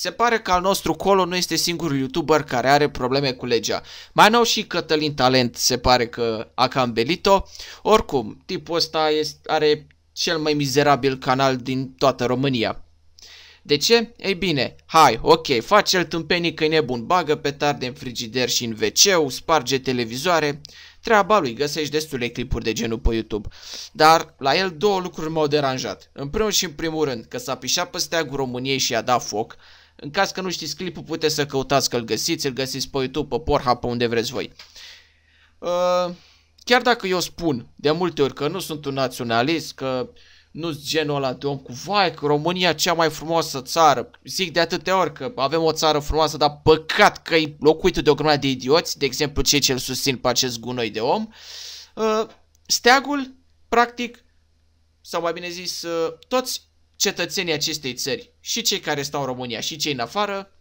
Se pare că al nostru Colo nu este singurul YouTuber care are probleme cu legea. Mai nou și Cătălin Talent se pare că a cam belito. Oricum, tipul ăsta este, are cel mai mizerabil canal din toată România. De ce? Ei bine, hai, ok, faci el tâmpenii că e nebun, bagă petarde în frigider și în wc sparge televizoare, treaba lui, găsești destule clipuri de genul pe YouTube. Dar la el două lucruri m-au deranjat. În primul și în primul rând că s-a pișat pe steagul României și a dat foc, în caz că nu știți clipul, puteți să căutați că îl găsiți, îl găsiți pe YouTube, pe Pornhub, pe unde vreți voi. Uh, chiar dacă eu spun de multe ori că nu sunt un naționalist, că nu sunt genul ăla de om cu vai că România cea mai frumoasă țară. Zic de atâtea ori că avem o țară frumoasă, dar păcat că e locuită de o grămadă de idioți, de exemplu cei ce îl susțin pe acest gunoi de om. Uh, steagul, practic, sau mai bine zis, uh, toți cetățenii acestei țări și cei care stau în România și cei în afară,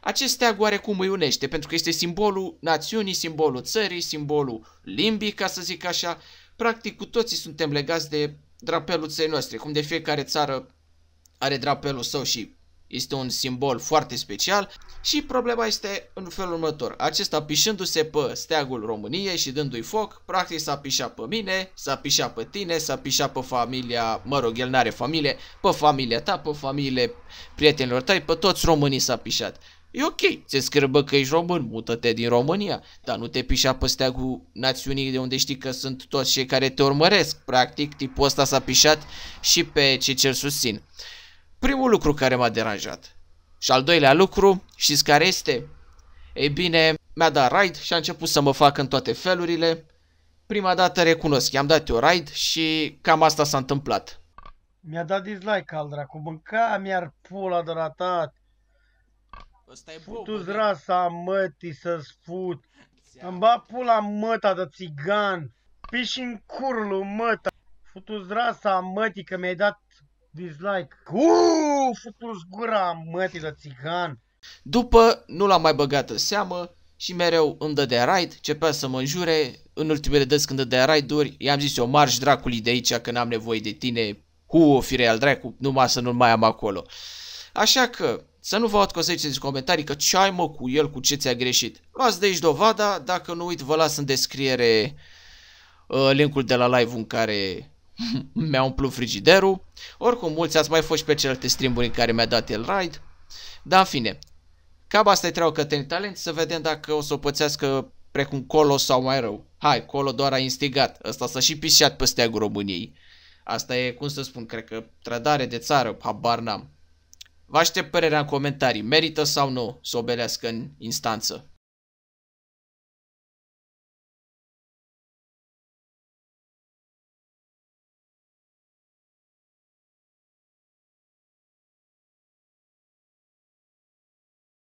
acest steag oarecum îi unește, pentru că este simbolul națiunii, simbolul țării, simbolul limbii, ca să zic așa. Practic cu toții suntem legați de drapelul țării noastre, cum de fiecare țară are drapelul său și este un simbol foarte special și problema este în felul următor. Acesta pișându-se pe steagul României și dându-i foc, practic s-a pișat pe mine, s-a pișat pe tine, s-a pișat pe familia, mă rog, el n-are familie, pe familia ta, pe familie, prietenilor tăi, pe toți românii s-a pișat. E ok, se scârbă că ești român, mută-te din România, dar nu te pișa pe steagul națiunii de unde știi că sunt toți cei care te urmăresc. Practic, tipul ăsta s-a pișat și pe cei ce cel susțin primul lucru care m-a deranjat. Și al doilea lucru, știți care este? Ei bine, mi-a dat raid și a început să mă fac în toate felurile. Prima dată recunosc, i-am dat eu raid și cam asta s-a întâmplat. Mi-a dat dislike al dracu, mânca mi-ar pula de ratat. ți rasa mătii să-ți fut. Îmi bat pula măta de țigan. Piși în curul măta. Futu-ți rasa mătii că mi-ai dat dislike. Uuuu, futu gura mătii la țigan. După, nu l-am mai băgat în seamă și mereu îmi de raid, cepea să mă înjure. În ultimele dăți când dă raid raiduri, i-am zis eu, marș dracului de aici că n-am nevoie de tine, cu fire al dracu, numai să nu-l mai am acolo. Așa că, să nu vă aud ziceți în comentarii că ce ai mă cu el, cu ce ți-a greșit. Luați de aici dovada, dacă nu uit vă las în descriere uh, linkul de la live în care mi-a umplut frigiderul. Oricum, mulți ați mai fost pe celelalte streamuri în care mi-a dat el raid. Dar, în fine, cam asta e treaba către talent, să vedem dacă o să o pățească precum Colo sau mai rău. Hai, Colo doar a instigat, ăsta s-a și pisiat pe steagul României. Asta e, cum să spun, cred că trădare de țară, habar n-am. Vă aștept părerea în comentarii, merită sau nu să obelească în instanță.